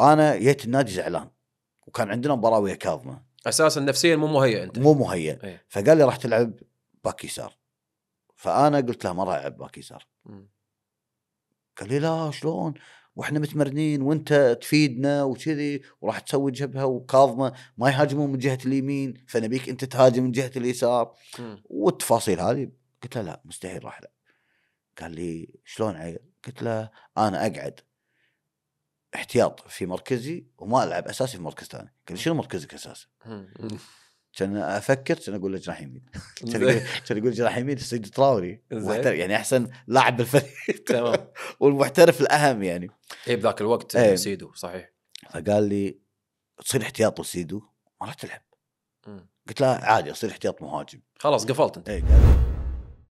وانا جيت النادي زعلان وكان عندنا مباراه ويا كاظمه اساسا نفسيا مو مهيئ انت مو مهيئ ايه. فقال لي راح تلعب باك يسار فانا قلت له ما راح العب باك يسار قال لي لا شلون واحنا متمرنين وانت تفيدنا وكذي وراح تسوي جبهه وكاظمه ما يهاجمون من جهه اليمين فنبيك انت تهاجم من جهه اليسار والتفاصيل هذه قلت له لا مستحيل راح لا قال لي شلون عيل؟ قلت له انا اقعد احتياط في مركزي وما العب اساسي في مركز ثاني قال شنو مركزك اساسي؟ كان افكر كان اقول له جناح يمين كان اقول جناح يمين سيد تراوري يعني احسن لاعب بالفريق تمام والمحترف الاهم يعني اي بذاك الوقت ايه. سيدو صحيح فقال لي تصير احتياط وسيدو ما راح تلعب قلت له عادي اصير احتياط مهاجم خلاص قفلت انت ايه قال